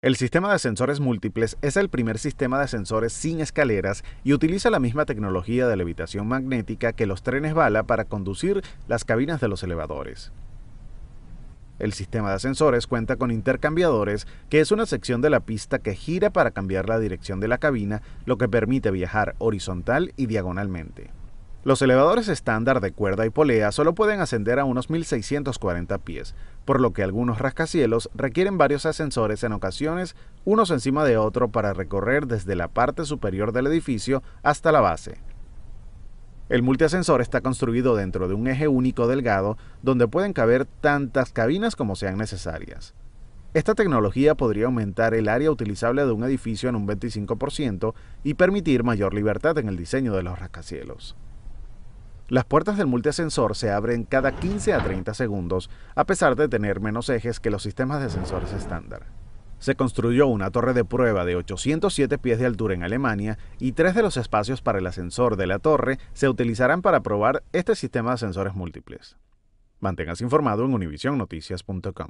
El sistema de ascensores múltiples es el primer sistema de ascensores sin escaleras y utiliza la misma tecnología de levitación magnética que los trenes bala para conducir las cabinas de los elevadores. El sistema de ascensores cuenta con intercambiadores, que es una sección de la pista que gira para cambiar la dirección de la cabina, lo que permite viajar horizontal y diagonalmente. Los elevadores estándar de cuerda y polea solo pueden ascender a unos 1640 pies, por lo que algunos rascacielos requieren varios ascensores en ocasiones, unos encima de otro para recorrer desde la parte superior del edificio hasta la base. El multiascensor está construido dentro de un eje único delgado donde pueden caber tantas cabinas como sean necesarias. Esta tecnología podría aumentar el área utilizable de un edificio en un 25% y permitir mayor libertad en el diseño de los rascacielos. Las puertas del multiascensor se abren cada 15 a 30 segundos, a pesar de tener menos ejes que los sistemas de ascensores estándar. Se construyó una torre de prueba de 807 pies de altura en Alemania y tres de los espacios para el ascensor de la torre se utilizarán para probar este sistema de sensores múltiples. Manténgase informado en univisionnoticias.com.